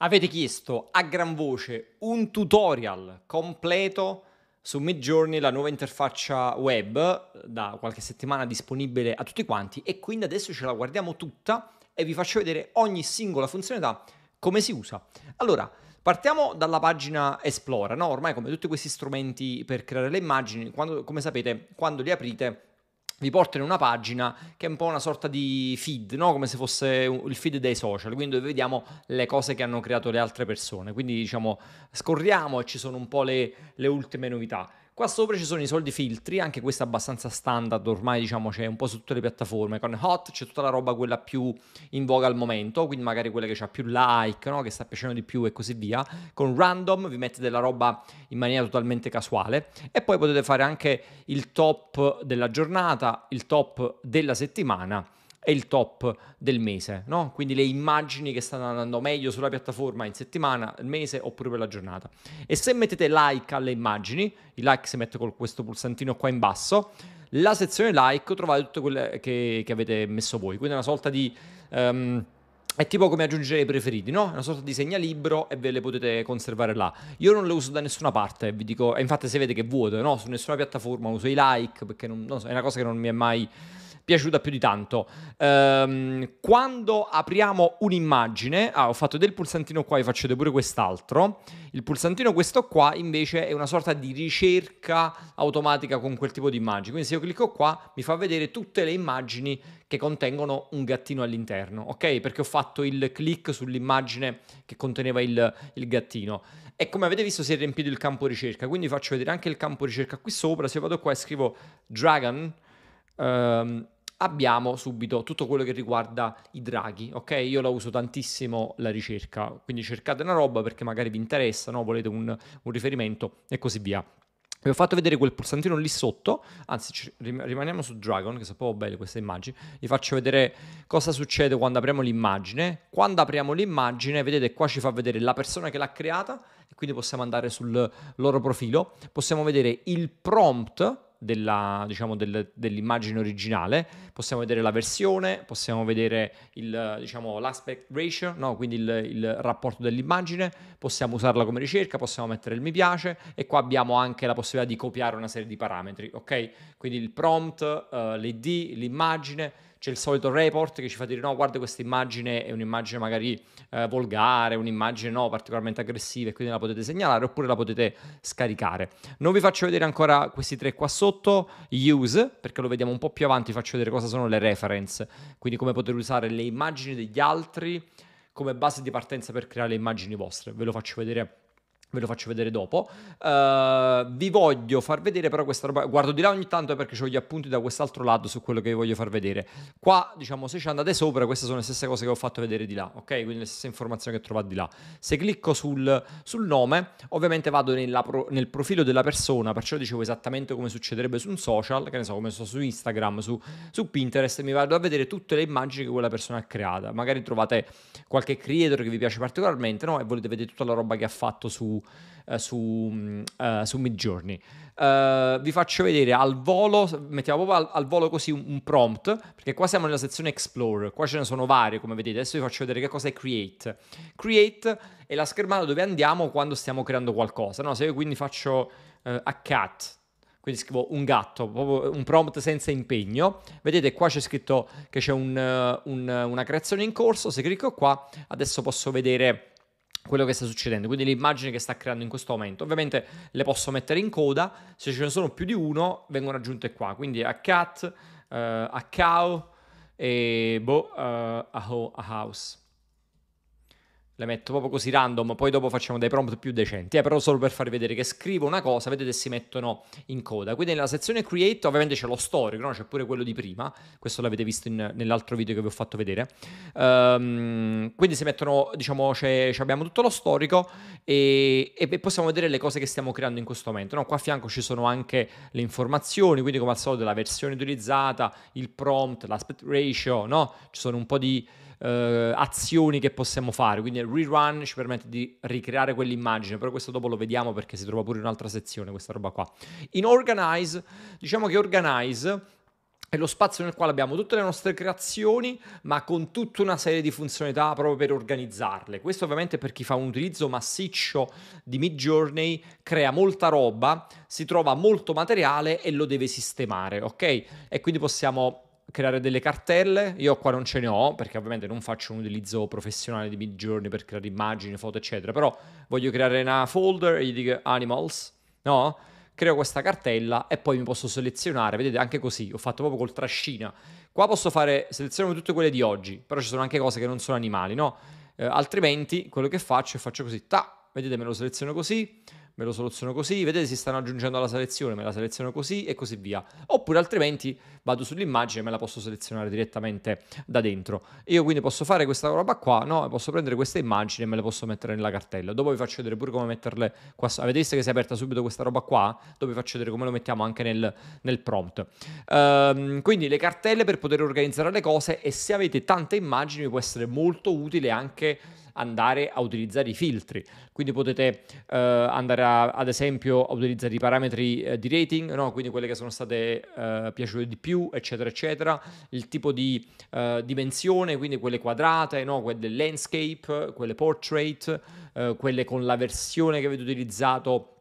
Avete chiesto a gran voce un tutorial completo su Midjourney, la nuova interfaccia web, da qualche settimana disponibile a tutti quanti e quindi adesso ce la guardiamo tutta e vi faccio vedere ogni singola funzionalità come si usa. Allora, partiamo dalla pagina Esplora, no? ormai come tutti questi strumenti per creare le immagini, quando, come sapete, quando li aprite vi porta in una pagina che è un po' una sorta di feed, no? come se fosse il feed dei social, quindi dove vediamo le cose che hanno creato le altre persone. Quindi diciamo scorriamo e ci sono un po' le, le ultime novità. Qua sopra ci sono i soldi filtri, anche questo è abbastanza standard, ormai diciamo c'è un po' su tutte le piattaforme, con Hot c'è tutta la roba quella più in voga al momento, quindi magari quella che ha più like, no? che sta piacendo di più e così via. Con Random vi mette della roba in maniera totalmente casuale e poi potete fare anche il top della giornata, il top della settimana è il top del mese, no? quindi le immagini che stanno andando meglio sulla piattaforma in settimana, il mese oppure per la giornata. E se mettete like alle immagini, il like si mette con questo pulsantino qua in basso, la sezione like trovate tutte quelle che, che avete messo voi, quindi è una sorta di... Um, è tipo come aggiungere i preferiti, no? È una sorta di segnalibro e ve le potete conservare là. Io non le uso da nessuna parte, vi dico, infatti se vedete che è vuoto, no? Su nessuna piattaforma uso i like perché non, non so, è una cosa che non mi è mai piaciuta più di tanto. Ehm, quando apriamo un'immagine, ah, ho fatto del pulsantino qua, vi faccio pure quest'altro. Il pulsantino questo qua invece è una sorta di ricerca automatica con quel tipo di immagine. Quindi se io clicco qua mi fa vedere tutte le immagini che contengono un gattino all'interno, ok? Perché ho fatto il click sull'immagine che conteneva il, il gattino. E come avete visto si è riempito il campo ricerca, quindi faccio vedere anche il campo ricerca qui sopra. Se vado qua e scrivo Dragon, um, abbiamo subito tutto quello che riguarda i draghi, ok? Io la uso tantissimo la ricerca, quindi cercate una roba perché magari vi interessa, no? volete un, un riferimento e così via. Vi ho fatto vedere quel pulsantino lì sotto, anzi rimaniamo su Dragon, che sono proprio belle queste immagini, vi faccio vedere cosa succede quando apriamo l'immagine. Quando apriamo l'immagine, vedete qua ci fa vedere la persona che l'ha creata, e quindi possiamo andare sul loro profilo, possiamo vedere il prompt della, diciamo, del, dell'immagine originale, possiamo vedere la versione, possiamo vedere il, diciamo, l'aspect ratio, no? quindi il, il, rapporto dell'immagine, possiamo usarla come ricerca, possiamo mettere il mi piace e qua abbiamo anche la possibilità di copiare una serie di parametri, ok? Quindi il prompt, uh, eh, l'id, l'immagine, c'è il solito report che ci fa dire no, guarda questa immagine è un'immagine magari eh, volgare, un'immagine no, particolarmente aggressiva e quindi la potete segnalare oppure la potete scaricare. Non vi faccio vedere ancora questi tre qua sotto, use, perché lo vediamo un po' più avanti, vi faccio vedere cosa sono le reference, quindi come poter usare le immagini degli altri come base di partenza per creare le immagini vostre. Ve lo faccio vedere ve lo faccio vedere dopo. Uh, vi voglio far vedere però questa roba, guardo di là ogni tanto eh, perché ho gli appunti da quest'altro lato su quello che vi voglio far vedere. Qua, diciamo, se ci andate sopra, queste sono le stesse cose che ho fatto vedere di là, ok? Quindi le stesse informazioni che trovate di là. Se clicco sul, sul nome, ovviamente vado pro, nel profilo della persona, perciò dicevo esattamente come succederebbe su un social, che ne so, come so su Instagram, su, su Pinterest, mi vado a vedere tutte le immagini che quella persona ha creata. Magari trovate qualche creator che vi piace particolarmente, no? E volete vedere tutta la roba che ha fatto su eh, su, mm, eh, su Midjourney. Uh, vi faccio vedere al volo, mettiamo proprio al, al volo così un, un, prompt, perché qua siamo nella sezione Explore, qua ce ne sono varie come vedete, adesso vi faccio vedere che cosa è Create. Create è la schermata dove andiamo quando stiamo creando qualcosa, no? se io quindi faccio uh, a cat, quindi scrivo un gatto, proprio un prompt senza impegno, vedete qua c'è scritto che c'è un, uh, un, una creazione in corso, se clicco qua adesso posso vedere quello che sta succedendo, quindi l'immagine che sta creando in questo momento. Ovviamente le posso mettere in coda, se ce ne sono più di uno vengono aggiunte qua, quindi a cat, uh, eh, a cow e boh, uh, a, ho- a house le metto proprio così random, poi dopo facciamo dei prompt più decenti, eh, però solo per farvi vedere che scrivo una cosa, vedete si mettono in coda. Quindi nella sezione create ovviamente c'è lo storico, no? c'è pure quello di prima, questo l'avete visto in, nell'altro video che vi ho fatto vedere. Um, quindi si mettono, diciamo, c'è, c'è abbiamo tutto lo storico e, e, possiamo vedere le cose che stiamo creando in questo momento. No? Qua a fianco ci sono anche le informazioni, quindi come al solito la versione utilizzata, il prompt, l'aspect ratio, no? ci sono un po' di eh, azioni che possiamo fare. Quindi il rerun ci permette di ricreare quell'immagine, però questo dopo lo vediamo perché si trova pure in un'altra sezione questa roba qua. In Organize, diciamo che Organize è lo spazio nel quale abbiamo tutte le nostre creazioni, ma con tutta una serie di funzionalità proprio per organizzarle. Questo ovviamente per chi fa un utilizzo massiccio di Midjourney crea molta roba, si trova molto materiale e lo deve sistemare, ok? E quindi possiamo creare delle cartelle, io qua non ce ne ho perché ovviamente non faccio un utilizzo professionale di Midjourney per creare immagini, foto eccetera, però voglio creare una folder e gli dico animals, no? Creo questa cartella e poi mi posso selezionare, vedete anche così, ho fatto proprio col trascina. Qua posso fare, seleziono tutte quelle di oggi, però ci sono anche cose che non sono animali, no? Eh, altrimenti quello che faccio è faccio così, ta, vedete me lo seleziono così, me lo soluziono così, vedete si stanno aggiungendo alla selezione, me la seleziono così e così via. Oppure altrimenti vado sull'immagine e me la posso selezionare direttamente da dentro. Io quindi posso fare questa roba qua, no? Posso prendere questa immagine e me le posso mettere nella cartella. Dopo vi faccio vedere pure come metterle qua. Avete visto che si è aperta subito questa roba qua? Dopo vi faccio vedere come lo mettiamo anche nel, nel prompt. Um, quindi le cartelle per poter organizzare le cose e se avete tante immagini può essere molto utile anche andare a utilizzare i filtri. Quindi potete eh, andare a, ad esempio a utilizzare i parametri eh, di rating, no? quindi quelle che sono state eh, piaciute di più, eccetera, eccetera, il tipo di eh, dimensione, quindi quelle quadrate, no? quelle landscape, quelle portrait, eh, quelle con la versione che avete utilizzato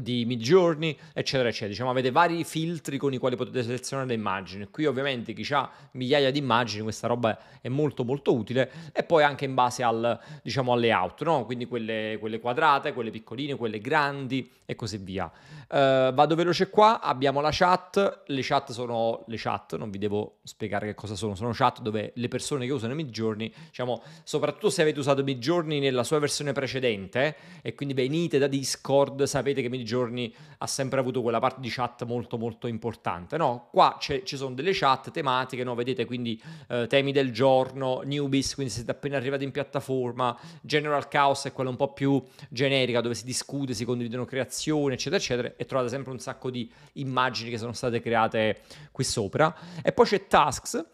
di Midjourney, eccetera, eccetera. Diciamo, avete vari filtri con i quali potete selezionare le immagini. Qui ovviamente chi ha migliaia di immagini, questa roba è molto molto utile. E poi anche in base al, diciamo, al layout, no? quindi quelle, quelle, quadrate, quelle piccoline, quelle grandi e così via. Uh, vado veloce qua, abbiamo la chat, le chat sono le chat, non vi devo spiegare che cosa sono, sono chat dove le persone che usano Midjourney, diciamo, soprattutto se avete usato Midjourney nella sua versione precedente e quindi venite da Discord, sapete che Midjourney giorni ha sempre avuto quella parte di chat molto molto importante. No, qua ci sono delle chat tematiche, no? vedete quindi eh, temi del giorno, newbies, quindi siete appena arrivati in piattaforma, general chaos è quella un po' più generica dove si discute, si condividono creazioni, eccetera, eccetera, e trovate sempre un sacco di immagini che sono state create qui sopra. E poi c'è tasks,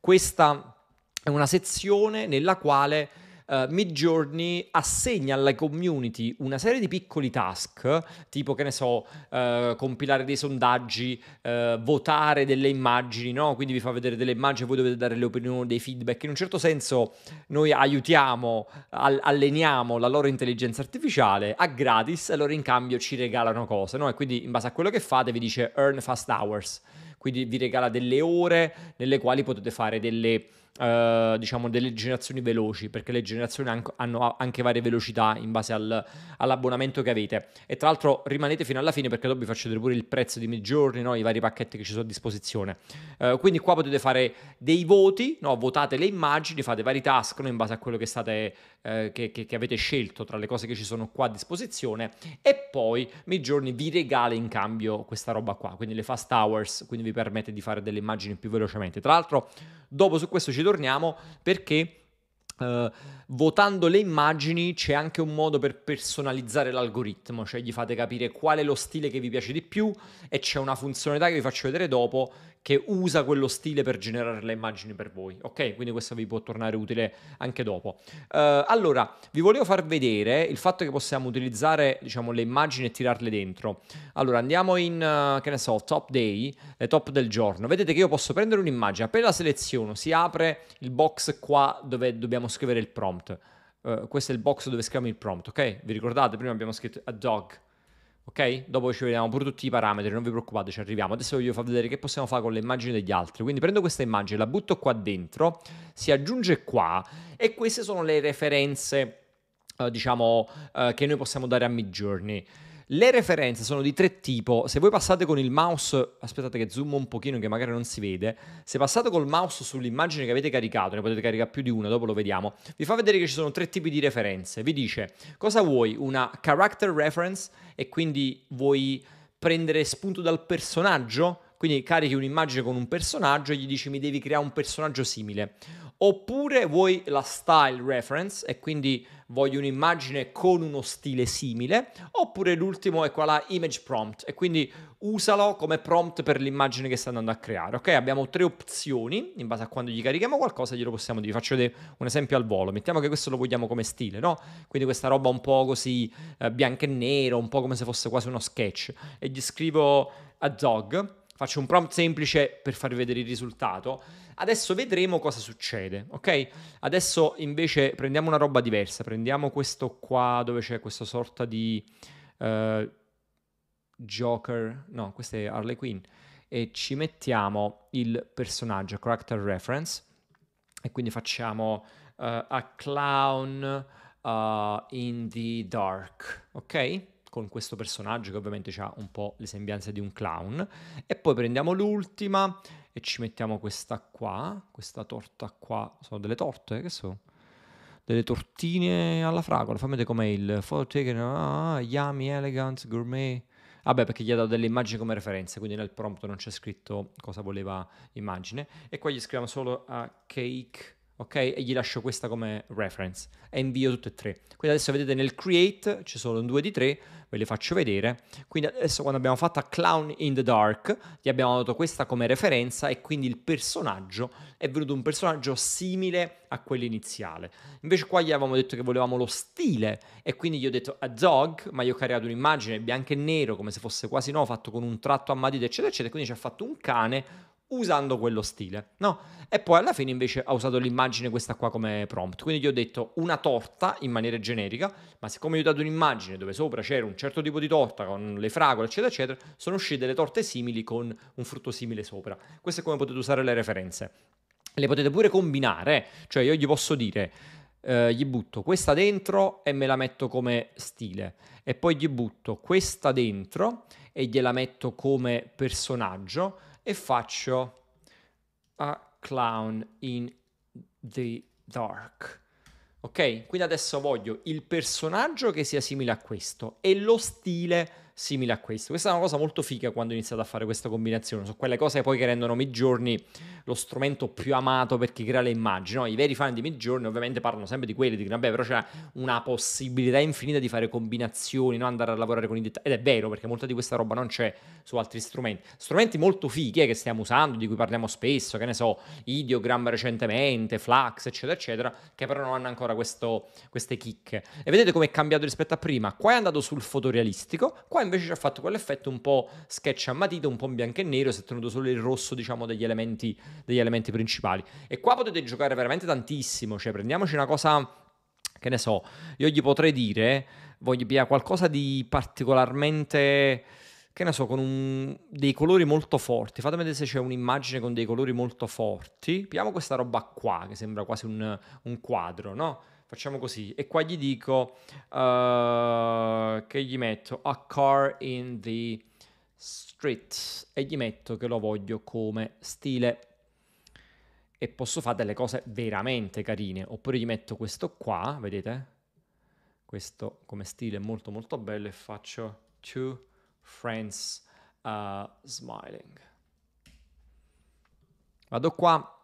questa è una sezione nella quale uh, Midjourney assegna alla community una serie di piccoli task, tipo che ne so, uh, compilare dei sondaggi, uh, votare delle immagini, no? quindi vi fa vedere delle immagini, voi dovete dare le opinioni, dei feedback. In un certo senso noi aiutiamo, all- alleniamo la loro intelligenza artificiale a gratis e loro in cambio ci regalano cose, no? e quindi in base a quello che fate vi dice earn fast hours quindi vi regala delle ore nelle quali potete fare delle eh, diciamo delle generazioni veloci, perché le generazioni hanno anche varie velocità in base al, all'abbonamento che avete. E tra l'altro rimanete fino alla fine perché dopo vi faccio vedere pure il prezzo di mezzogiorni, no? i vari pacchetti che ci sono a disposizione. Eh, quindi qua potete fare dei voti, no? votate le immagini, fate vari task no? in base a quello che, state, eh, che, che, che avete scelto tra le cose che ci sono qua a disposizione e poi mezzogiorni vi regala in cambio questa roba qua, quindi le fast hours, quindi vi permette di fare delle immagini più velocemente. Tra l'altro Dopo su questo ci torniamo perché... Uh, votando le immagini c'è anche un modo per personalizzare l'algoritmo, cioè gli fate capire qual è lo stile che vi piace di più e c'è una funzionalità che vi faccio vedere dopo che usa quello stile per generare le immagini per voi, ok? Quindi questo vi può tornare utile anche dopo. Uh, allora, vi volevo far vedere il fatto che possiamo utilizzare, diciamo, le immagini e tirarle dentro. Allora, andiamo in, uh, che ne so, top day, le eh, top del giorno. Vedete che io posso prendere un'immagine, appena la seleziono si apre il box qua dove dobbiamo scrivere il prompt. Uh, questo è il box dove scriviamo il prompt, ok? Vi ricordate? Prima abbiamo scritto a dog, Ok? Dopo ci vediamo pure tutti i parametri, non vi preoccupate, ci arriviamo. Adesso vi far vedere che possiamo fare con le immagini degli altri. Quindi prendo questa immagine, la butto qua dentro, si aggiunge qua e queste sono le referenze, eh, diciamo, eh, che noi possiamo dare a Midjourney. Le referenze sono di tre tipo. Se voi passate con il mouse, aspettate che zoom un pochino che magari non si vede, se passate col mouse sull'immagine che avete caricato, ne potete caricare più di una, dopo lo vediamo, vi fa vedere che ci sono tre tipi di referenze. Vi dice cosa vuoi, una character reference e quindi vuoi prendere spunto dal personaggio quindi carichi un'immagine con un personaggio e gli dici mi devi creare un personaggio simile. Oppure vuoi la style reference e quindi voglio un'immagine con uno stile simile. Oppure l'ultimo è qua image prompt e quindi usalo come prompt per l'immagine che stai andando a creare. Ok, abbiamo tre opzioni in base a quando gli carichiamo qualcosa glielo possiamo dire. Faccio vedere un esempio al volo. Mettiamo che questo lo vogliamo come stile, no? Quindi questa roba un po' così eh, bianco e nero, un po' come se fosse quasi uno sketch. E gli scrivo a dog faccio un prompt semplice per farvi vedere il risultato. Adesso vedremo cosa succede, ok? Adesso invece prendiamo una roba diversa, prendiamo questo qua dove c'è questa sorta di uh, Joker, no, questa è Harley Quinn, e ci mettiamo il personaggio, character reference, e quindi facciamo uh, a clown uh, in the dark, ok? con questo personaggio che ovviamente ha un po' le sembianze di un clown. E poi prendiamo l'ultima e ci mettiamo questa qua, questa torta qua. Sono delle torte, che so? Delle tortine alla fragola. Fammi vedere com'è il photo ah, yummy, elegant, gourmet. Vabbè, ah perché gli ha dato delle immagini come referenze, quindi nel prompt non c'è scritto cosa voleva immagine. E qua gli scriviamo solo a uh, cake ok? E gli lascio questa come reference e invio tutte e tre. Quindi adesso vedete nel create ci sono due di tre, ve le faccio vedere. Quindi adesso quando abbiamo fatto a Clown in the Dark, gli abbiamo dato questa come referenza e quindi il personaggio è venuto un personaggio simile a quello iniziale. Invece qua gli avevamo detto che volevamo lo stile e quindi gli ho detto a dog, ma gli ho creato un'immagine bianca e nero come se fosse quasi no, fatto con un tratto a matita eccetera eccetera, quindi ci ha fatto un cane usando quello stile, no? E poi alla fine invece ha usato l'immagine questa qua come prompt, quindi gli ho detto una torta in maniera generica, ma siccome gli ho dato un'immagine dove sopra c'era un certo tipo di torta con le fragole, eccetera, eccetera, sono uscite delle torte simili con un frutto simile sopra. Questo è come potete usare le referenze. Le potete pure combinare, cioè io gli posso dire... Eh, gli butto questa dentro e me la metto come stile e poi gli butto questa dentro e gliela metto come personaggio e faccio a clown in the dark. Ok? Quindi adesso voglio il personaggio che sia simile a questo e lo stile simile a questo. Questa è una cosa molto figa quando ho iniziato a fare questa combinazione. Sono quelle cose poi che rendono Midjourney lo strumento più amato per chi crea le immagini. No? I veri fan di Midjourney ovviamente parlano sempre di quelli, dicono vabbè però c'è una possibilità infinita di fare combinazioni, no? andare a lavorare con i dettagli. Ed è vero perché molta di questa roba non c'è su altri strumenti. Strumenti molto fighi eh, che stiamo usando, di cui parliamo spesso, che ne so, Ideogram recentemente, Flux, eccetera, eccetera, che però non hanno ancora questo, queste chicche. E vedete come è cambiato rispetto a prima. Qua è andato sul fotorealistico, qua è invece ci ha fatto quell'effetto un po' sketch a matita, un po' in bianco e nero, si è tenuto solo il rosso, diciamo, degli elementi, degli elementi principali. E qua potete giocare veramente tantissimo, cioè prendiamoci una cosa, che ne so, io gli potrei dire, voglio via qualcosa di particolarmente che ne so, con un, dei colori molto forti. Fatemi vedere se c'è un'immagine con dei colori molto forti. Piamo questa roba qua, che sembra quasi un, un quadro, no? Facciamo così. E qua gli dico... Uh, che gli metto a car in the street e gli metto che lo voglio come stile e posso fare delle cose veramente carine oppure gli metto questo qua vedete questo come stile è molto molto bello e faccio two friends uh, smiling vado qua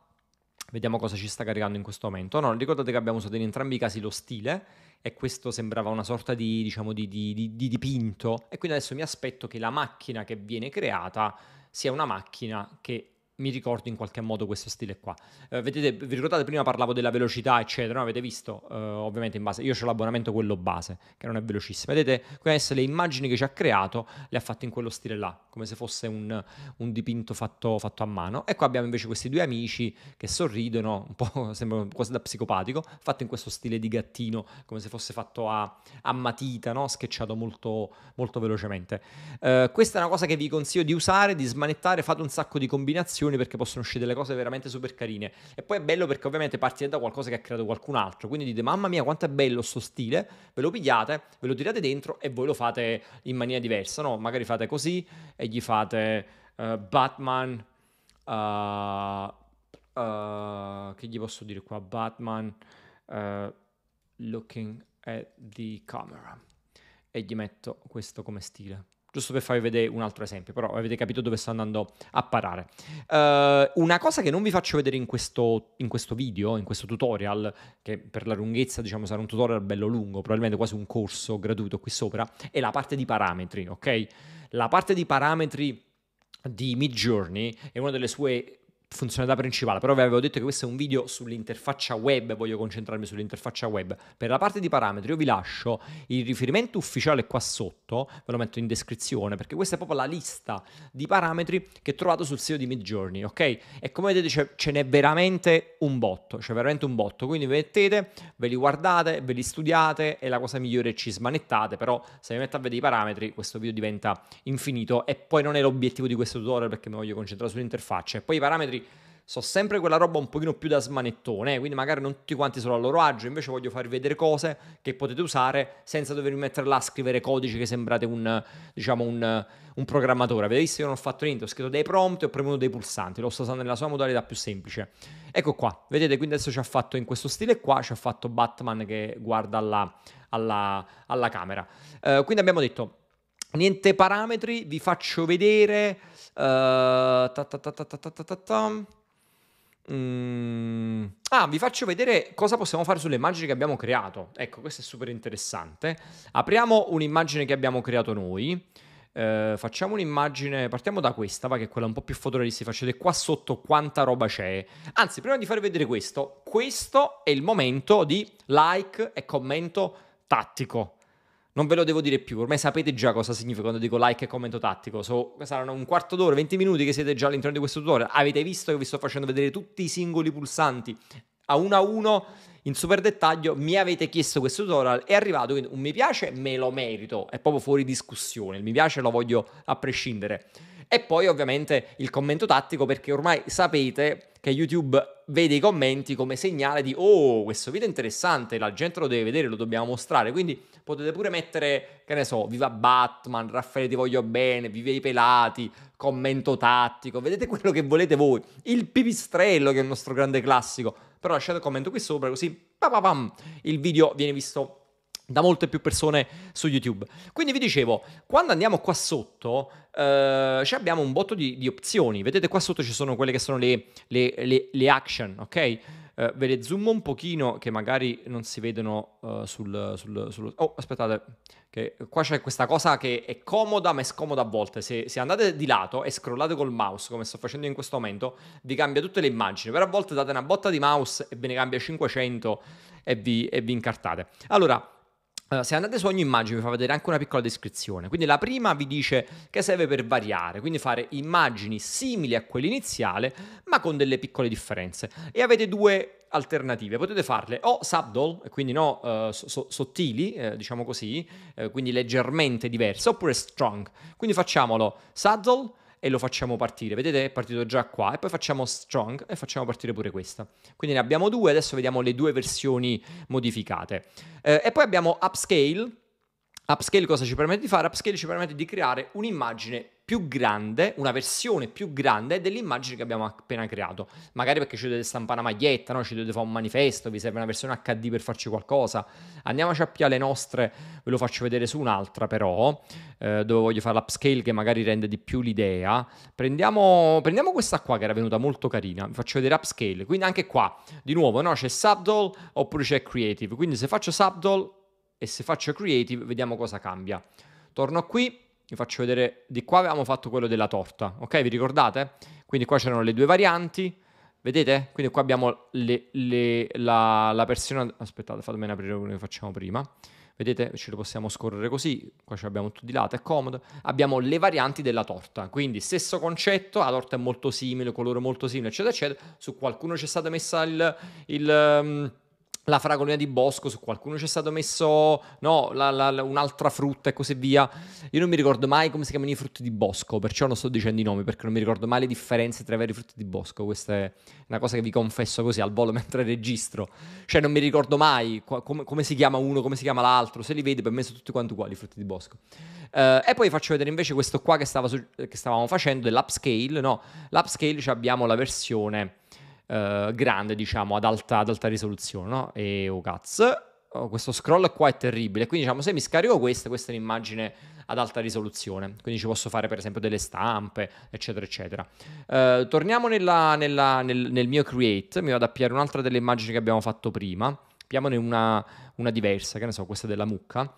vediamo cosa ci sta caricando in questo momento no ricordate che abbiamo usato in entrambi i casi lo stile e questo sembrava una sorta di, diciamo, di, di, di, dipinto e quindi adesso mi aspetto che la macchina che viene creata sia una macchina che mi ricordo in qualche modo questo stile qua. Eh, vedete, vi ricordate prima parlavo della velocità, eccetera, no? avete visto? Eh, ovviamente in base, io ho l'abbonamento quello base, che non è velocissimo. Vedete, queste le immagini che ci ha creato le ha fatte in quello stile là, come se fosse un, un dipinto fatto, fatto, a mano. E qua abbiamo invece questi due amici che sorridono, un po' sembra quasi da psicopatico, fatto in questo stile di gattino, come se fosse fatto a, a matita, no? schiacciato molto, molto velocemente. Eh, questa è una cosa che vi consiglio di usare, di smanettare, fate un sacco di combinazioni collaborazioni perché possono uscire delle cose veramente super carine. E poi è bello perché ovviamente partite da qualcosa che ha creato qualcun altro, quindi dite mamma mia quanto è bello sto stile, ve lo pigliate, ve lo tirate dentro e voi lo fate in maniera diversa, no? Magari fate così e gli fate uh, Batman... Uh, uh, che gli posso dire qua? Batman looking at the camera e gli metto questo come stile giusto per farvi vedere un altro esempio, però avete capito dove sto andando a parare. Uh, una cosa che non vi faccio vedere in questo, in questo, video, in questo tutorial, che per la lunghezza diciamo sarà un tutorial bello lungo, probabilmente quasi un corso gratuito qui sopra, è la parte di parametri, ok? La parte di parametri di Midjourney è una delle sue funzionalità principale, però vi avevo detto che questo è un video sull'interfaccia web, voglio concentrarmi sull'interfaccia web. Per la parte di parametri io vi lascio il riferimento ufficiale qua sotto, ve lo metto in descrizione, perché questa è proprio la lista di parametri che trovate sul sito di Midjourney, ok? E come vedete ce n'è veramente un botto, c'è veramente un botto, quindi mettete, ve li guardate, ve li studiate, è la cosa migliore ci smanettate, però se vi metto a vedere i parametri questo video diventa infinito e poi non è l'obiettivo di questo tutorial perché mi voglio concentrare sull'interfaccia e poi i parametri so sempre quella roba un pochino più da smanettone, eh, quindi magari non tutti quanti sono a loro agio, invece voglio farvi vedere cose che potete usare senza dovervi mettere là a scrivere codici che sembrate un, diciamo un, un programmatore. Avete visto che non ho fatto niente, ho scritto dei prompt e ho premuto dei pulsanti, lo sto usando nella sua modalità più semplice. Ecco qua, vedete quindi adesso ci ha fatto in questo stile qua, ci ha fatto Batman che guarda alla, alla, alla camera. Eh, quindi abbiamo detto niente parametri, vi faccio vedere. Uh, ta ta ta Mm. Ah, vi faccio vedere cosa possiamo fare sulle immagini che abbiamo creato. Ecco, questo è super interessante. Apriamo un'immagine che abbiamo creato noi. Eh, facciamo un'immagine, partiamo da questa, va che è quella un po' più fotorealistica. Vedete qua sotto quanta roba c'è. Anzi, prima di far vedere questo, questo è il momento di like e commento tattico. Non ve lo devo dire più, ormai sapete già cosa significa quando dico like e commento tattico. So, saranno un quarto d'ora, 20 minuti che siete già all'interno di questo tutorial. Avete visto che vi sto facendo vedere tutti i singoli pulsanti a uno a uno in super dettaglio. Mi avete chiesto questo tutorial, è arrivato, quindi un mi piace me lo merito, è proprio fuori discussione. Il mi piace lo voglio a prescindere. E poi ovviamente il commento tattico perché ormai sapete che YouTube vede i commenti come segnale di oh, questo video è interessante, la gente lo deve vedere, lo dobbiamo mostrare. Quindi potete pure mettere, che ne so, viva Batman, Raffaele ti voglio bene, vive i pelati, commento tattico, vedete quello che volete voi. Il pipistrello che è il nostro grande classico. Però lasciate il commento qui sopra così pam, pam, il video viene visto da molte più persone su YouTube. Quindi vi dicevo, quando andiamo qua sotto, eh, abbiamo un botto di, di, opzioni. Vedete qua sotto ci sono quelle che sono le, le, le, le action, ok? Uh, ve le zoom un pochino che magari non si vedono uh, sul, sul, sul, Oh, aspettate, che qua c'è questa cosa che è comoda ma è scomoda a volte. Se, se, andate di lato e scrollate col mouse, come sto facendo in questo momento, vi cambia tutte le immagini, però a volte date una botta di mouse e ve ne cambia 500 e vi, e vi incartate. Allora, Uh, se andate su ogni immagine vi fa vedere anche una piccola descrizione. Quindi la prima vi dice che serve per variare, quindi fare immagini simili a quella iniziale, ma con delle piccole differenze. E avete due alternative. Potete farle o subtle, quindi no uh, so- sottili, eh, diciamo così, eh, quindi leggermente diverse, oppure strong. Quindi facciamolo subtle, e lo facciamo partire. Vedete è partito già qua e poi facciamo strong e facciamo partire pure questa. Quindi ne abbiamo due, adesso vediamo le due versioni modificate. Eh, e poi abbiamo upscale Upscale cosa ci permette di fare? Upscale ci permette di creare un'immagine più grande, una versione più grande dell'immagine che abbiamo appena creato. Magari perché ci dovete stampare una maglietta, no? ci dovete fare un manifesto, vi serve una versione HD per farci qualcosa. Andiamoci a piare nostre, ve lo faccio vedere su un'altra però, eh, dove voglio fare l'upscale che magari rende di più l'idea. Prendiamo, prendiamo, questa qua che era venuta molto carina, vi faccio vedere upscale. Quindi anche qua, di nuovo, no? c'è Subdoll oppure c'è Creative. Quindi se faccio Subdoll e se faccio creative vediamo cosa cambia. Torno qui, vi faccio vedere, di qua avevamo fatto quello della torta, ok? Vi ricordate? Quindi qua c'erano le due varianti, vedete? Quindi qua abbiamo le, le, la, la persona, aspettate fatemi aprire quello che facciamo prima, vedete? Ce lo possiamo scorrere così, qua ce l'abbiamo tutto di lato, è comodo. Abbiamo le varianti della torta, quindi stesso concetto, la torta è molto simile, colore molto simile, eccetera, eccetera. Su qualcuno c'è stata messa il... il ehm, la fragolina di bosco, su qualcuno c'è stato messo no, la, la, un'altra frutta e così via. Io non mi ricordo mai come si chiamano i frutti di bosco, perciò non sto dicendo i nomi perché non mi ricordo mai le differenze tra i vari frutti di bosco. Questa è una cosa che vi confesso così al volo mentre registro. Cioè non mi ricordo mai come, come si chiama uno, come si chiama l'altro, se li vedi per me sono tutti quanti uguali i frutti di bosco. Uh, e poi faccio vedere invece questo qua che, stava su, che stavamo facendo dell'upscale, no? L'upscale cioè abbiamo la versione eh, grande, diciamo, ad alta, ad alta risoluzione, no? E oh cazzo, oh, questo scroll qua è terribile. Quindi diciamo, se mi scarico questa, questa è un'immagine ad alta risoluzione, quindi ci posso fare per esempio delle stampe, eccetera, eccetera. Eh, torniamo nella, nella, nel, nel mio create, mi vado a pigliare un'altra delle immagini che abbiamo fatto prima, piamone una, una diversa, che ne so, questa della mucca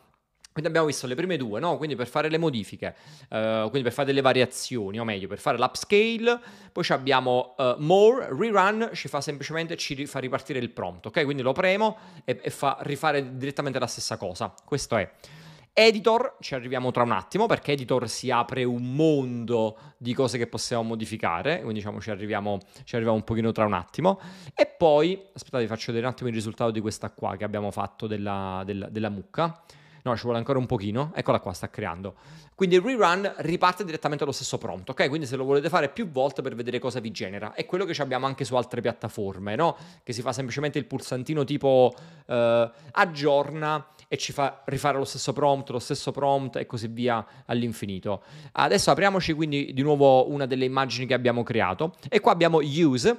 quindi abbiamo visto le prime due, no? Quindi per fare le modifiche, eh, quindi per fare delle variazioni, o meglio, per fare l'upscale, poi abbiamo eh, more, rerun, ci fa semplicemente, ci fa ripartire il prompt, ok? Quindi lo premo e, e fa rifare direttamente la stessa cosa. Questo è. Editor, ci arriviamo tra un attimo, perché editor si apre un mondo di cose che possiamo modificare, quindi diciamo ci arriviamo, ci arriviamo un pochino tra un attimo. E poi, aspettate, vi faccio vedere un attimo il risultato di questa qua che abbiamo fatto della, della, della mucca. No, ci vuole ancora un pochino. Eccola qua, sta creando. Quindi il rerun riparte direttamente allo stesso prompt, ok? Quindi se lo volete fare più volte per vedere cosa vi genera. È quello che abbiamo anche su altre piattaforme, no? Che si fa semplicemente il pulsantino tipo eh, aggiorna e ci fa rifare lo stesso prompt, lo stesso prompt e così via all'infinito. Adesso apriamoci quindi di nuovo una delle immagini che abbiamo creato e qua abbiamo use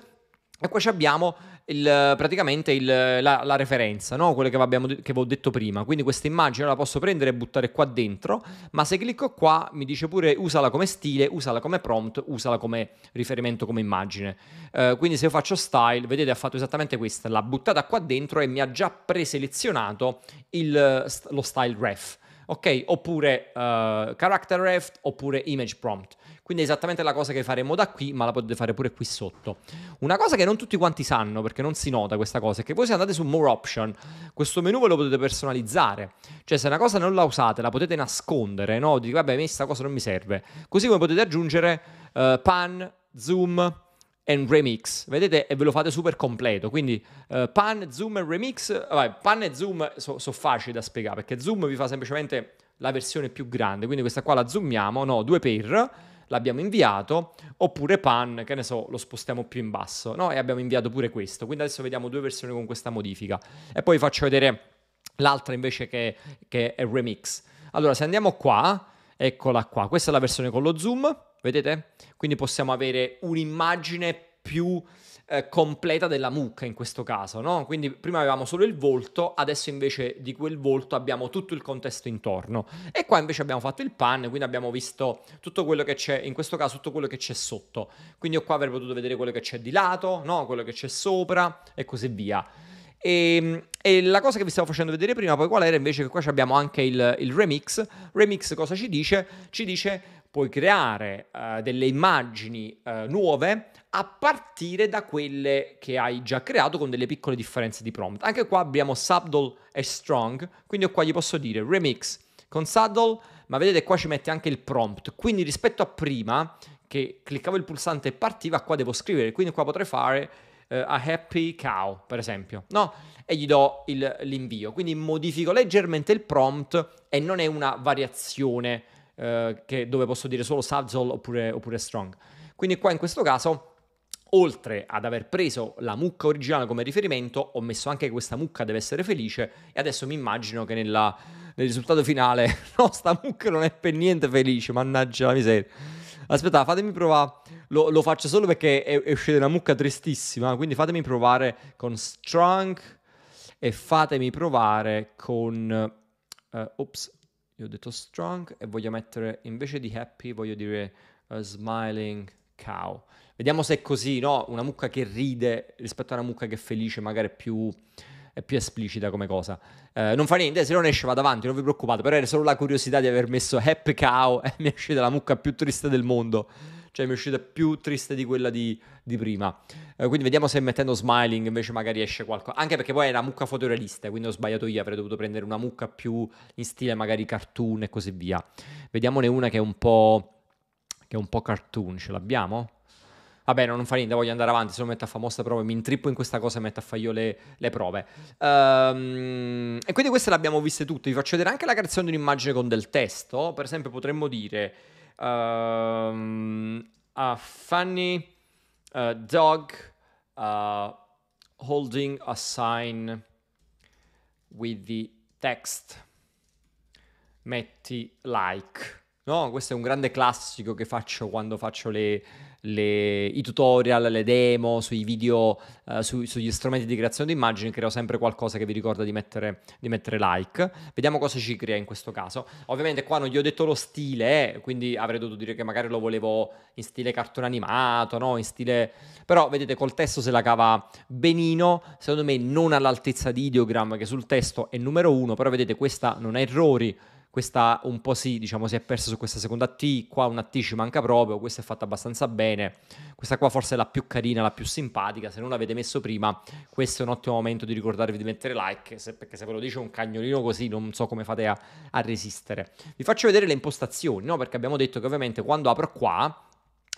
e qua abbiamo il, praticamente il, la, la, referenza, no? quello che, abbiamo, che vi ho detto prima. Quindi questa immagine la posso prendere e buttare qua dentro, ma se clicco qua mi dice pure usala come stile, usala come prompt, usala come riferimento, come immagine. Eh, quindi se io faccio style, vedete ha fatto esattamente questa, l'ha buttata qua dentro e mi ha già preselezionato il, lo style ref ok? Oppure uh, character ref, oppure image prompt. Quindi è esattamente la cosa che faremo da qui, ma la potete fare pure qui sotto. Una cosa che non tutti quanti sanno, perché non si nota questa cosa, è che voi se andate su More Option, questo menu ve lo potete personalizzare. Cioè se una cosa non la usate, la potete nascondere, no? Dico, vabbè, questa cosa non mi serve. Così come potete aggiungere uh, pan, zoom, e remix. Vedete? E ve lo fate super completo. Quindi uh, pan, zoom e remix. Vai, pan e zoom sono so facili da spiegare perché zoom vi fa semplicemente la versione più grande. Quindi questa qua la zoomiamo, no, due per l'abbiamo inviato, oppure pan, che ne so, lo spostiamo più in basso, no? E abbiamo inviato pure questo. Quindi adesso vediamo due versioni con questa modifica. E poi vi faccio vedere l'altra invece che, che è remix. Allora, se andiamo qua, eccola qua, questa è la versione con lo zoom, vedete? Quindi possiamo avere un'immagine più eh, completa della mucca in questo caso, no? Quindi prima avevamo solo il volto, adesso invece di quel volto abbiamo tutto il contesto intorno. E qua invece abbiamo fatto il pan, quindi abbiamo visto tutto quello che c'è, in questo caso tutto quello che c'è sotto. Quindi io qua avrei potuto vedere quello che c'è di lato, no? Quello che c'è sopra e così via. E, ehm, e, la cosa che vi stavo facendo vedere prima, poi qual era invece che qua abbiamo anche il, il remix. Remix cosa ci dice? Ci dice puoi creare uh, delle immagini uh, nuove a partire da quelle che hai già creato con delle piccole differenze di prompt. Anche qua abbiamo subtle e Strong, quindi qua gli posso dire remix con subtle, ma vedete qua ci mette anche il prompt, quindi rispetto a prima che cliccavo il pulsante e partiva, qua devo scrivere, quindi qua potrei fare uh, a happy cow, per esempio, no? E gli do il, l'invio, quindi modifico leggermente il prompt e non è una variazione eh, che, dove posso dire solo Sazzle oppure, oppure Strong. Quindi qua in questo caso oltre ad aver preso la mucca originale come riferimento, ho messo anche questa mucca deve essere felice e adesso mi immagino che nella, nel risultato finale, no, sta mucca non è per niente felice, mannaggia la miseria. Aspetta, fatemi provare, lo, lo faccio solo perché è, è, uscita una mucca tristissima, quindi fatemi provare con Strong e fatemi provare con... Uh, ops, gli ho detto strong e voglio mettere invece di happy voglio dire eh, smiling cow. Vediamo se è così, no? Una mucca che ride rispetto a una mucca che è felice, magari è più, è più esplicita come cosa. Eh, non fa niente, se non esce vado avanti, non vi preoccupate, però era solo la curiosità di aver messo happy cow e mi è uscita la mucca più triste del mondo cioè mi è uscita più triste di quella di, di prima. Eh, quindi vediamo se mettendo smiling invece magari esce qualcosa. Anche perché poi è una mucca fotorealista, quindi ho sbagliato io, avrei dovuto prendere una mucca più in stile magari cartoon e così via. Vediamone una che è un po'... Che è un po' cartoon, ce l'abbiamo? vabbè non fa niente, voglio andare avanti, se lo metto a famosa prova, mi intrippo in questa cosa e metto a fare io le, le prove. Um, e quindi queste le abbiamo viste tutte, vi faccio vedere anche la creazione di un'immagine con del testo, per esempio potremmo dire um, a funny uh, dog uh, holding a sign with the text metti like. No, questo è un grande classico che faccio quando faccio le, le, i tutorial, le demo, sui video, uh, su, sugli strumenti di creazione di immagini, creo sempre qualcosa che vi ricorda di mettere, di mettere, like. Vediamo cosa ci crea in questo caso. Ovviamente qua non gli ho detto lo stile, eh, quindi avrei dovuto dire che magari lo volevo in stile cartone animato, no? In stile... Però vedete col testo se la cava benino, secondo me non all'altezza di ideogram che sul testo è numero uno, però vedete questa non ha errori, questa un po' si, diciamo, si è persa su questa seconda T, qua una T ci manca proprio, questa è fatta abbastanza bene, questa qua forse è la più carina, la più simpatica, se non l'avete messo prima, questo è un ottimo momento di ricordarvi di mettere like, se, perché se ve lo dice un cagnolino così non so come fate a, a resistere. Vi faccio vedere le impostazioni, no? Perché abbiamo detto che ovviamente quando apro qua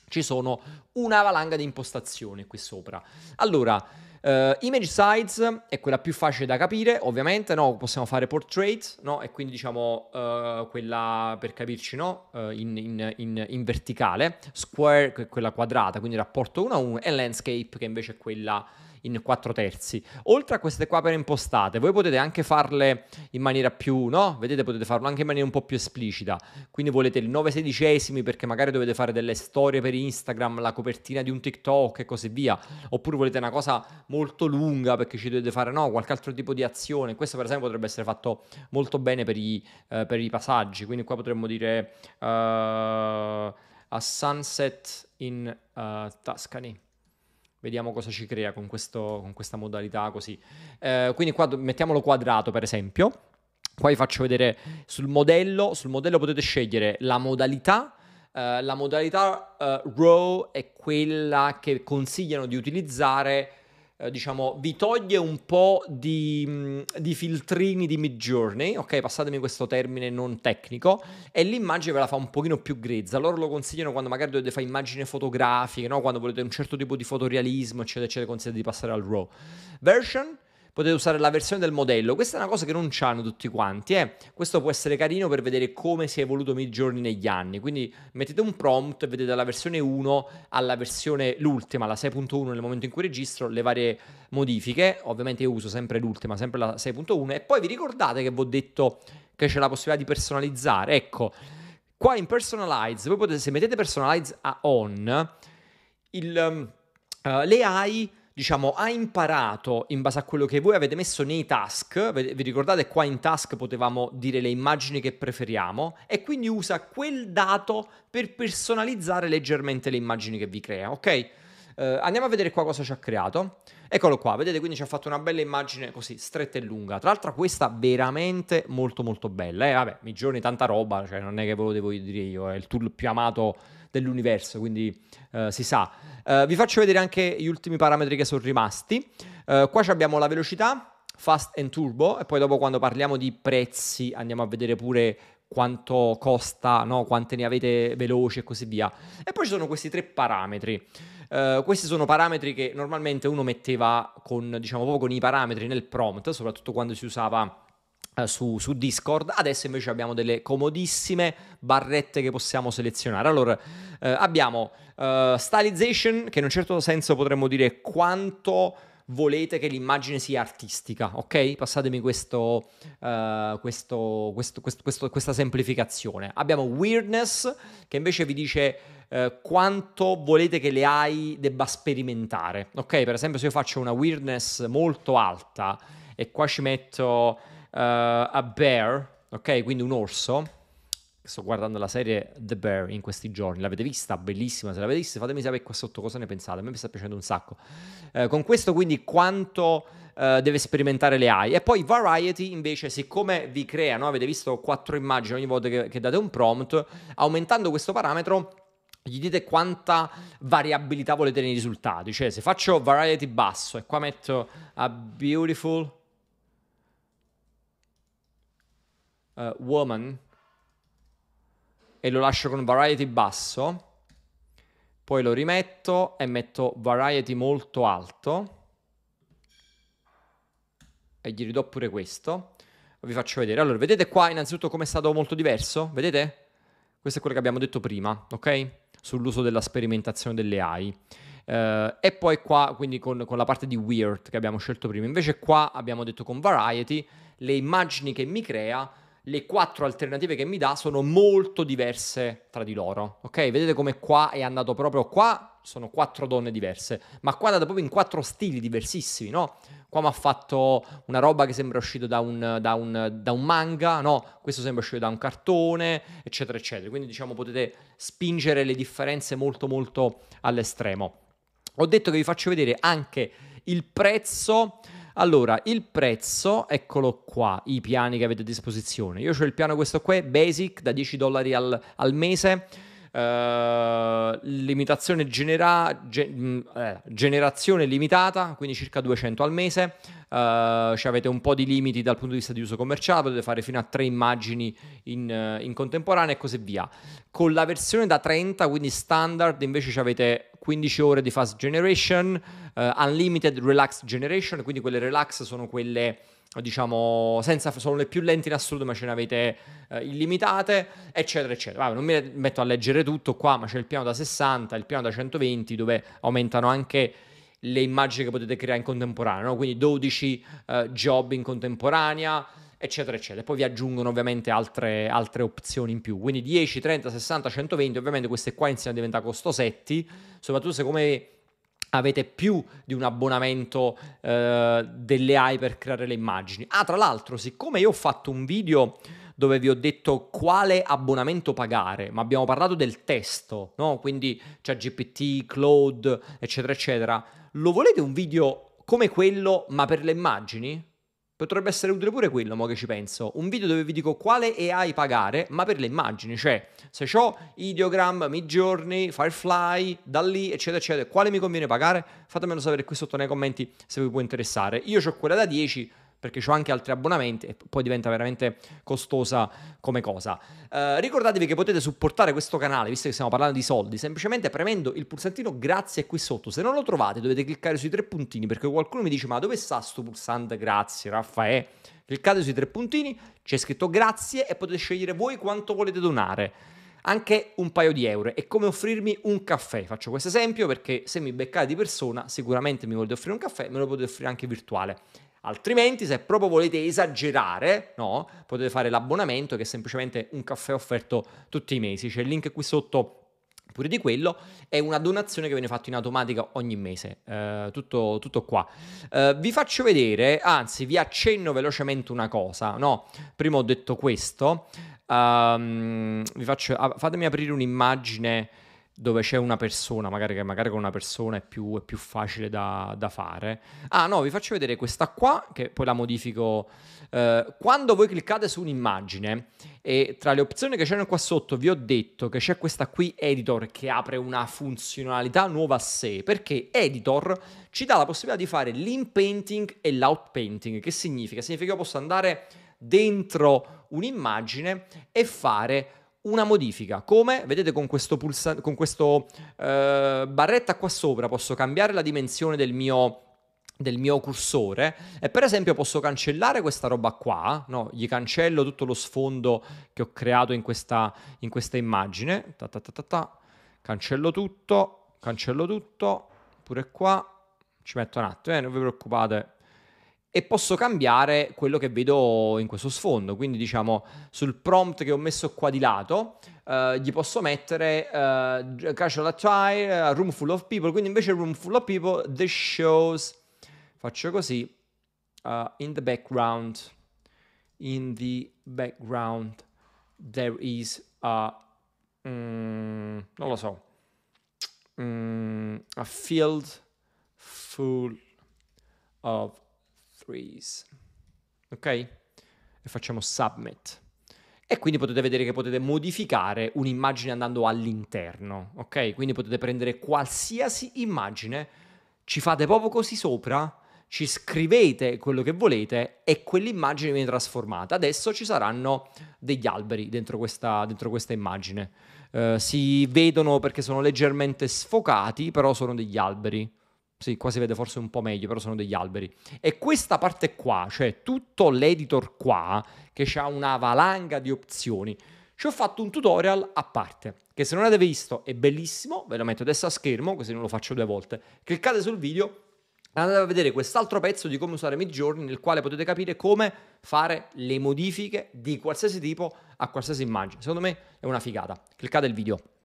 ci sono una valanga di impostazioni qui sopra. Allora, Uh, image size è quella più facile da capire, ovviamente, no? Possiamo fare portrait, no? E quindi diciamo uh, quella, per capirci, no? Uh, in, in, in, in, verticale. Square, che è quella quadrata, quindi rapporto 1 a 1. E landscape, che invece è quella in 4 terzi. Oltre a queste qua per impostate, voi potete anche farle in maniera più, no? Vedete, potete farlo anche in maniera un po' più esplicita. Quindi volete il 9 sedicesimi perché magari dovete fare delle storie per Instagram, la copertina di un TikTok e così via. Oppure volete una cosa molto lunga perché ci dovete fare, no? Qualche altro tipo di azione. Questo per esempio potrebbe essere fatto molto bene per i, eh, per i passaggi. Quindi qua potremmo dire... Uh, a sunset in uh, Tuscany. Vediamo cosa ci crea con, questo, con questa modalità così. Eh, quindi qua mettiamolo quadrato per esempio. Qua vi faccio vedere sul modello, sul modello potete scegliere la modalità, eh, la modalità eh, row è quella che consigliano di utilizzare eh, diciamo, vi toglie un po' di, mm, di filtrini di mid-journey, ok? Passatemi questo termine non tecnico, e l'immagine ve la fa un pochino più grezza. Loro lo consigliano quando magari dovete fare immagini fotografiche, no? Quando volete un certo tipo di fotorealismo, eccetera, eccetera, consigliate di passare al RAW. Version potete usare la versione del modello. Questa è una cosa che non c'hanno tutti quanti. Eh. Questo può essere carino per vedere come si è evoluto Midjourney negli anni. Quindi mettete un prompt, e vedete dalla versione 1 alla versione l'ultima, la 6.1 nel momento in cui registro, le varie modifiche. Ovviamente io uso sempre l'ultima, sempre la 6.1. E poi vi ricordate che vi ho detto che c'è la possibilità di personalizzare. Ecco, qua in personalize, voi potete, se mettete personalize a on, il, uh, le AI diciamo, ha imparato in base a quello che voi avete messo nei task, vi ricordate qua in task potevamo dire le immagini che preferiamo e quindi usa quel dato per personalizzare leggermente le immagini che vi crea, ok? Uh, andiamo a vedere qua cosa ci ha creato. Eccolo qua, vedete quindi ci ha fatto una bella immagine così stretta e lunga. Tra l'altro questa veramente molto molto bella. Eh vabbè, mi giorni tanta roba, cioè non è che ve lo devo dire io, è il tool più amato dell'universo, quindi uh, si sa. Uh, vi faccio vedere anche gli ultimi parametri che sono rimasti. Uh, qua abbiamo la velocità, fast and turbo, e poi dopo quando parliamo di prezzi andiamo a vedere pure quanto costa, no? quante ne avete veloci e così via. E poi ci sono questi tre parametri. Uh, questi sono parametri che normalmente uno metteva con, diciamo, proprio con i parametri nel prompt, soprattutto quando si usava eh, su, su, Discord. Adesso invece abbiamo delle comodissime barrette che possiamo selezionare. Allora, eh, abbiamo eh, stylization, che in un certo senso potremmo dire quanto volete che l'immagine sia artistica, ok? Passatemi questo, eh, questo, questo, questa semplificazione. Abbiamo weirdness, che invece vi dice... Uh, quanto volete che le AI debba sperimentare. Ok, per esempio, se io faccio una weirdness molto alta e qua ci metto eh, a bear, ok? Quindi un orso. Sto guardando la serie The Bear in questi giorni, l'avete vista? Bellissima, se l'avete vista fatemi sapere qua sotto cosa ne pensate, a me mi sta piacendo un sacco. Eh, con questo quindi quanto eh, deve sperimentare le AI. E poi Variety invece, siccome vi crea, no? avete visto quattro immagini ogni volta che, che date un prompt, aumentando questo parametro gli dite quanta variabilità volete nei risultati. Cioè se faccio Variety basso e qua metto a Beautiful uh, woman e lo lascio con variety basso, poi lo rimetto e metto variety molto alto e gli ridò pure questo. Vi faccio vedere. Allora, vedete qua innanzitutto come è stato molto diverso? Vedete? Questo è quello che abbiamo detto prima, ok? Sull'uso della sperimentazione delle AI. Uh, eh, e poi qua, quindi con, con, la parte di weird che abbiamo scelto prima. Invece qua abbiamo detto con variety, le immagini che mi crea le quattro alternative che mi dà sono molto diverse tra di loro. Ok? Vedete come qua è andato proprio qua, sono quattro donne diverse, ma qua è andato proprio in quattro stili diversissimi, no? Qua mi ha fatto una roba che sembra uscita da, da un, da un manga, no? Questo sembra uscito da un cartone, eccetera, eccetera. Quindi diciamo potete spingere le differenze molto molto all'estremo. Ho detto che vi faccio vedere anche il prezzo allora, il prezzo, eccolo qua, i piani che avete a disposizione. Io ho il piano questo qua, basic, da 10 dollari al, al mese eh, limitazione genera- ge- mm, eh, generazione limitata, quindi circa 200 al mese. Uh, cioè avete un po' di limiti dal punto di vista di uso commerciale, potete fare fino a tre immagini in, uh, in contemporanea e così via. Con la versione da 30, quindi standard, invece avete 15 ore di fast generation, unlimited relax generation, quindi quelle relax sono quelle diciamo, senza, sono le più lenti in assoluto, ma ce ne avete eh, illimitate, eccetera, eccetera. Vabbè, non mi metto a leggere tutto qua, ma c'è il piano da 60, il piano da 120, dove aumentano anche le immagini che potete creare in contemporanea, no? quindi 12 eh, job in contemporanea, eccetera, eccetera. Poi vi aggiungono ovviamente altre, altre, opzioni in più, quindi 10, 30, 60, 120, ovviamente queste qua insieme diventano diventare costosetti, soprattutto se come avete più di un abbonamento eh, delle AI per creare le immagini. Ah, tra l'altro, siccome io ho fatto un video dove vi ho detto quale abbonamento pagare, ma abbiamo parlato del testo, no? Quindi c'è cioè GPT, Cloud, eccetera, eccetera. Lo volete un video come quello, ma per le immagini? Potrebbe essere utile pure quello, mo che ci penso. Un video dove vi dico quale AI pagare, ma per le immagini, cioè se ho Ideogram, Midjourney, Firefly, da lì, eccetera, eccetera, quale mi conviene pagare? Fatemelo sapere qui sotto nei commenti se vi può interessare. Io ho quella da 10, perché ho anche altri abbonamenti e poi diventa veramente costosa come cosa. Eh, ricordatevi che potete supportare questo canale, visto che stiamo parlando di soldi, semplicemente premendo il pulsantino grazie qui sotto. Se non lo trovate dovete cliccare sui tre puntini, perché qualcuno mi dice ma dove sta sto pulsante grazie, Raffaele? Cliccate sui tre puntini, c'è scritto grazie e potete scegliere voi quanto volete donare anche un paio di euro. È come offrirmi un caffè. Faccio questo esempio perché se mi beccate di persona, sicuramente mi volete offrire un caffè, me lo potete offrire anche virtuale. Altrimenti, se proprio volete esagerare, no, potete fare l'abbonamento che è semplicemente un caffè offerto tutti i mesi. C'è il link qui sotto pure di quello, è una donazione che viene fatta in automatica ogni mese, eh, tutto, tutto, qua. Eh, vi faccio vedere, anzi vi accenno velocemente una cosa, no? Prima ho detto questo, um, faccio, fatemi aprire un'immagine dove c'è una persona, magari che magari con una persona è più, è più facile da, da, fare. Ah no, vi faccio vedere questa qua, che poi la modifico. Eh, quando voi cliccate su un'immagine e tra le opzioni che c'erano qua sotto vi ho detto che c'è questa qui editor che apre una funzionalità nuova a sé, perché editor ci dà la possibilità di fare l'inpainting e l'outpainting. Che significa? Significa che io posso andare dentro un'immagine e fare una modifica. Come? Vedete con questo, pulsa- con questo eh, barretta qua sopra posso cambiare la dimensione del mio del mio cursore e per esempio posso cancellare questa roba qua, no? gli cancello tutto lo sfondo che ho creato in questa, in questa immagine, ta ta ta cancello tutto, cancello tutto, pure qua, ci metto un attimo, eh, non vi preoccupate, e posso cambiare quello che vedo in questo sfondo. Quindi, diciamo, sul prompt che ho messo qua di lato, eh, gli posso mettere eh, casual attire, a eh, room full of people. Quindi, invece, room full of people, this shows. Faccio così, uh, in the background, in the background, there is a. Mm, non lo so. Mm, a field full of threes. Ok? E facciamo submit. E quindi potete vedere che potete modificare un'immagine andando all'interno, ok? Quindi potete prendere qualsiasi immagine, ci fate proprio così sopra, ci scrivete quello che volete e quell'immagine viene trasformata. Adesso ci saranno degli alberi dentro questa, dentro questa immagine. Uh, si vedono perché sono leggermente sfocati, però sono degli alberi. Sì, qua si vede forse un po' meglio, però sono degli alberi. E questa parte qua, cioè tutto l'editor qua, che ha una valanga di opzioni, ci ho fatto un tutorial a parte, che se non avete visto è bellissimo, ve lo metto adesso a schermo, così non lo faccio due volte. Cliccate sul video e andate a vedere quest'altro pezzo di come usare Midjourney nel quale potete capire come fare le modifiche di qualsiasi tipo a qualsiasi immagine. Secondo me è una figata. Cliccate il video.